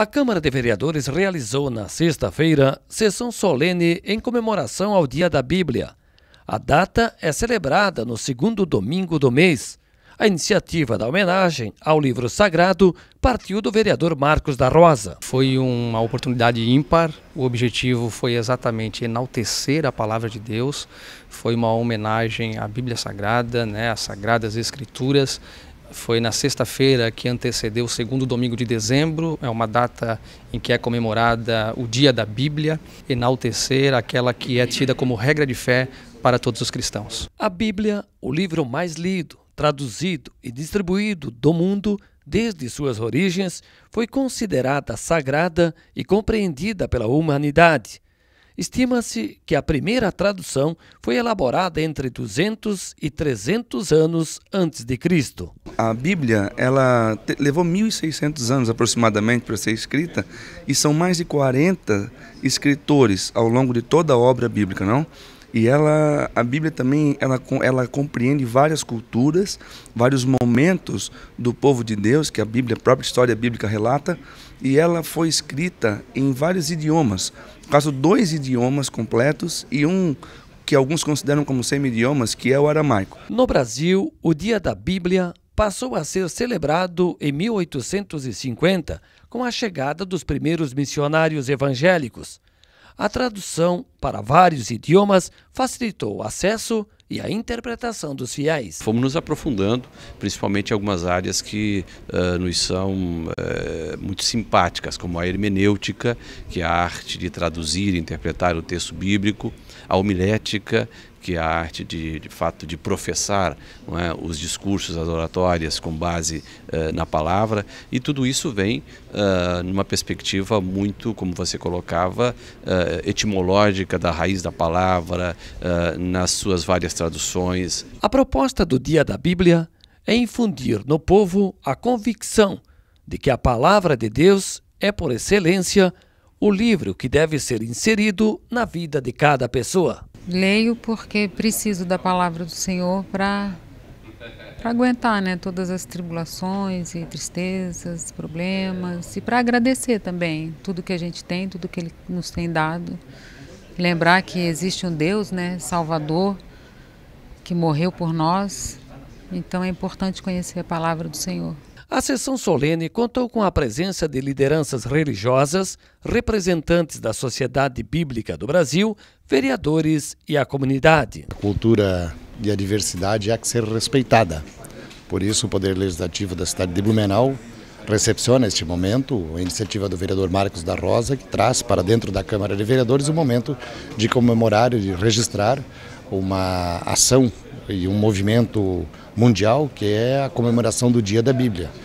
A Câmara de Vereadores realizou na sexta-feira sessão solene em comemoração ao Dia da Bíblia. A data é celebrada no segundo domingo do mês. A iniciativa da homenagem ao livro sagrado partiu do vereador Marcos da Rosa. Foi uma oportunidade ímpar. O objetivo foi exatamente enaltecer a palavra de Deus. Foi uma homenagem à Bíblia Sagrada, né, às Sagradas Escrituras foi na sexta-feira que antecedeu o segundo domingo de dezembro, é uma data em que é comemorada o Dia da Bíblia, enaltecer aquela que é tida como regra de fé para todos os cristãos. A Bíblia, o livro mais lido, traduzido e distribuído do mundo desde suas origens, foi considerada sagrada e compreendida pela humanidade Estima-se que a primeira tradução foi elaborada entre 200 e 300 anos antes de Cristo. A Bíblia, ela levou 1600 anos aproximadamente para ser escrita e são mais de 40 escritores ao longo de toda a obra bíblica, não? E ela, a Bíblia também, ela, ela compreende várias culturas, vários momentos do povo de Deus, que a Bíblia, a própria história bíblica relata, e ela foi escrita em vários idiomas. No caso, dois idiomas completos e um que alguns consideram como semi-idiomas, que é o aramaico. No Brasil, o Dia da Bíblia passou a ser celebrado em 1850, com a chegada dos primeiros missionários evangélicos. A tradução para vários idiomas facilitou o acesso e a interpretação dos fiéis. Fomos nos aprofundando, principalmente em algumas áreas que uh, nos são uh, muito simpáticas, como a hermenêutica, que é a arte de traduzir e interpretar o texto bíblico, a homilética, que é a arte de, de fato de professar é, os discursos, as oratórias com base eh, na palavra e tudo isso vem uh, numa perspectiva muito, como você colocava, uh, etimológica da raiz da palavra, uh, nas suas várias traduções. A proposta do Dia da Bíblia é infundir no povo a convicção de que a palavra de Deus é, por excelência, o livro que deve ser inserido na vida de cada pessoa. Leio porque preciso da palavra do Senhor para para aguentar, né, todas as tribulações e tristezas, problemas e para agradecer também tudo que a gente tem, tudo que ele nos tem dado. Lembrar que existe um Deus, né, Salvador, que morreu por nós. Então é importante conhecer a palavra do Senhor. A sessão solene contou com a presença de lideranças religiosas, representantes da Sociedade Bíblica do Brasil, vereadores e a comunidade. A cultura e a diversidade há que ser respeitada. Por isso, o Poder Legislativo da cidade de Blumenau recepciona este momento a iniciativa do vereador Marcos da Rosa, que traz para dentro da Câmara de Vereadores o momento de comemorar e de registrar uma ação e um movimento mundial que é a comemoração do Dia da Bíblia.